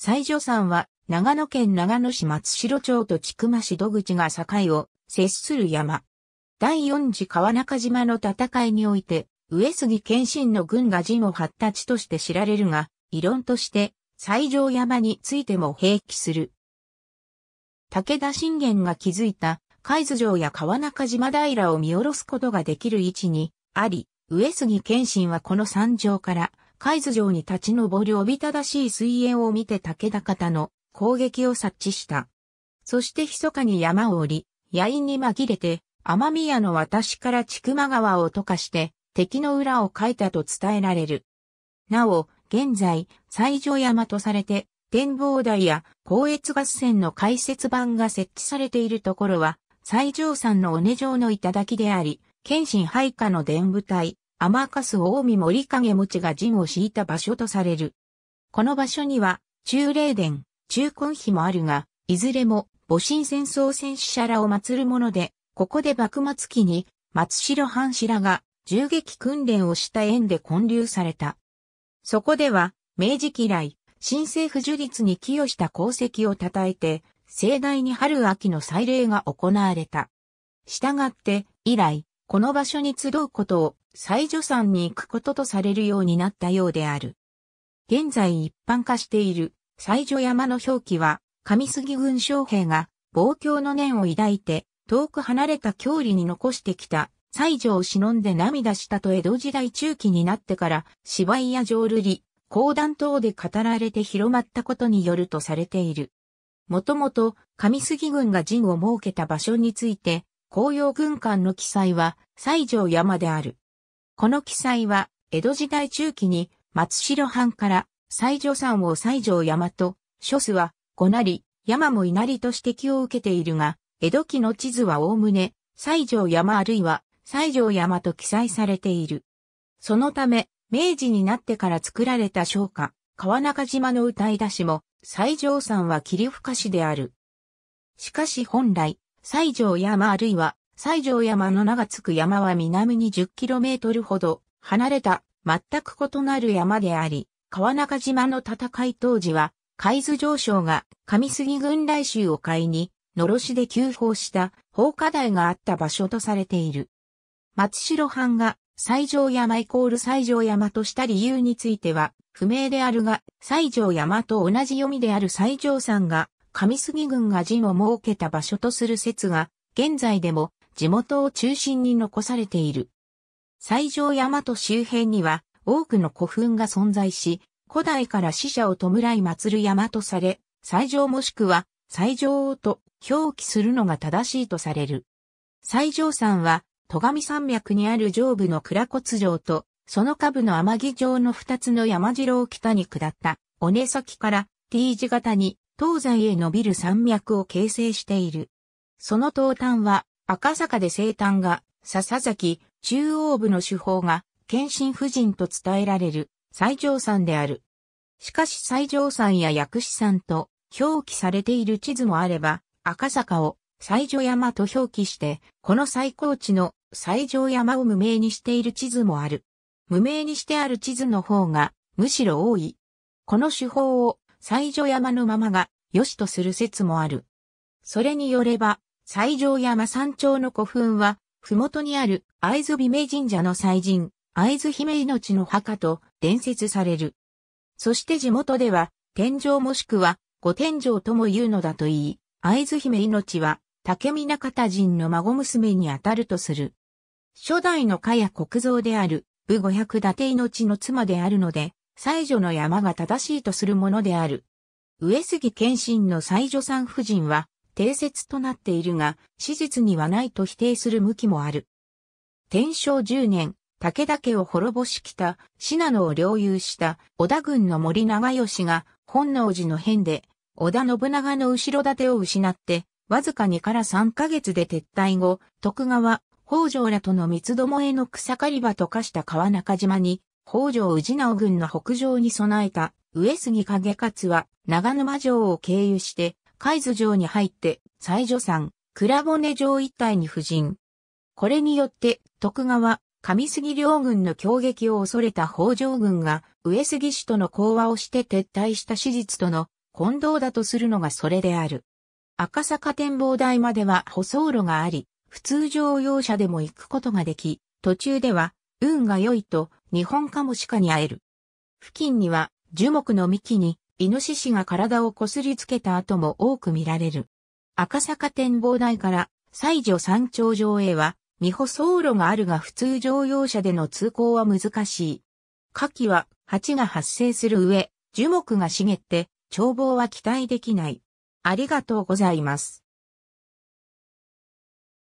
西女山は、長野県長野市松代町と千曲市戸口が境を接する山。第四次川中島の戦いにおいて、上杉謙信の軍が陣を発達として知られるが、異論として、西条山についても併記する。武田信玄が築いた、海津城や川中島平を見下ろすことができる位置にあり、上杉謙信はこの山上から海津城に立ち上るおびただしい水泳を見て武田方の攻撃を察知した。そして密かに山を降り、野因に紛れて、天宮の私から千曲川を溶かして、敵の裏を書いたと伝えられる。なお、現在、西条山とされて、展望台や高越合戦の解説版が設置されているところは、西条山の尾根城の頂であり、謙信配下の伝部隊、甘かす大見森影持が陣を敷いた場所とされる。この場所には、中霊殿、中根碑もあるが、いずれも、戊辰戦争戦死者らを祀るもので、ここで幕末期に、松代藩士らが、銃撃訓練をした縁で建立された。そこでは、明治期来、新政府樹立に寄与した功績を称えて、盛大に春秋の祭礼が行われた。したがって、以来、この場所に集うことを西女山に行くこととされるようになったようである。現在一般化している西女山の表記は、上杉軍将兵が望郷の念を抱いて、遠く離れた郷里に残してきた西女を忍んで涙したと江戸時代中期になってから芝居や浄瑠璃、講談等で語られて広まったことによるとされている。もともと上杉軍が陣を設けた場所について、紅葉軍艦の記載は西条山である。この記載は、江戸時代中期に松代藩から西条山を西条山と、諸須は五なり、山も稲荷と指摘を受けているが、江戸期の地図はおおむね西条山あるいは西条山と記載されている。そのため、明治になってから作られた商家、川中島の歌い出しも、西条山は霧深市である。しかし本来、西条山あるいは西条山の名がつく山は南に 10km ほど離れた全く異なる山であり、川中島の戦い当時は、海津上昇が上杉軍来州を買いに、のろしで急放した放火台があった場所とされている。松代藩が西条山イコール西条山とした理由については不明であるが、西条山と同じ読みである西条山が上杉軍が陣を設けた場所とする説が現在でも地元を中心に残されている。西条大和周辺には多くの古墳が存在し、古代から死者を弔い祭る山とされ、西条もしくは西条王と表記するのが正しいとされる。西条山は、戸上山脈にある上部の倉骨城と、その下部の天城城の二つの山城を北に下った、尾根先から T 字型に東西へ伸びる山脈を形成している。その東端は赤坂で生誕が、笹崎、中央部の手法が、献身夫人と伝えられる、最上山である。しかし最上山や薬師山と表記されている地図もあれば、赤坂を最上山と表記して、この最高地の最上山を無名にしている地図もある。無名にしてある地図の方が、むしろ多い。この手法を最上山のままが良しとする説もある。それによれば、西条山山頂の古墳は、麓にある会津美名神社の祭神、会津姫命の墓と伝説される。そして地元では、天井もしくは、御天井とも言うのだと言い、会津姫命は、竹見中田人の孫娘にあたるとする。初代の家や国蔵である、武五百伊達命の妻であるので、西女の山が正しいとするものである。上杉謙信の西女三夫人は、定説となっているが、史実にはないと否定する向きもある。天正10年、武田家を滅ぼしきた、信濃を領有した織田軍の森長吉が本能寺の変で、織田信長の後ろ盾を失って、わずか2から3ヶ月で撤退後、徳川、北条らとの三つどもえの草刈り場と化した川中島に、北条氏直軍の北上に備えた上杉景勝は長沼城を経由して海津城に入って、西女山、倉骨城一帯に布陣。これによって、徳川、上杉両軍の攻撃を恐れた北条軍が、上杉氏との講和をして撤退した史実との混同だとするのがそれである。赤坂展望台までは舗装路があり、普通乗用車でも行くことができ、途中では、運が良いと、日本カモシカに会える。付近には、樹木の幹に、イノシシが体をこすりつけた後も多く見られる。赤坂展望台から西条山頂上へは、未舗走路があるが普通乗用車での通行は難しい。夏季は蜂が発生する上、樹木が茂って、眺望は期待できない。ありがとうございます。